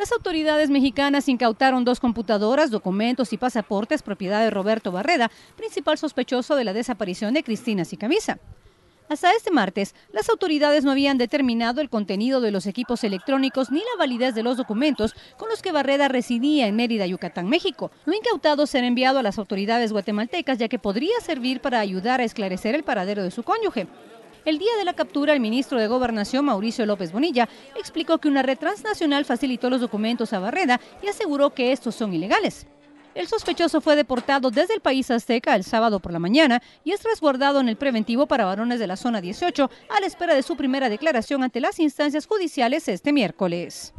Las autoridades mexicanas incautaron dos computadoras, documentos y pasaportes propiedad de Roberto Barreda, principal sospechoso de la desaparición de Cristina Sicamisa. Hasta este martes, las autoridades no habían determinado el contenido de los equipos electrónicos ni la validez de los documentos con los que Barreda residía en Mérida, Yucatán, México. Lo incautado será enviado a las autoridades guatemaltecas ya que podría servir para ayudar a esclarecer el paradero de su cónyuge. El día de la captura, el ministro de Gobernación, Mauricio López Bonilla, explicó que una red transnacional facilitó los documentos a Barreda y aseguró que estos son ilegales. El sospechoso fue deportado desde el país azteca el sábado por la mañana y es resguardado en el preventivo para varones de la zona 18 a la espera de su primera declaración ante las instancias judiciales este miércoles.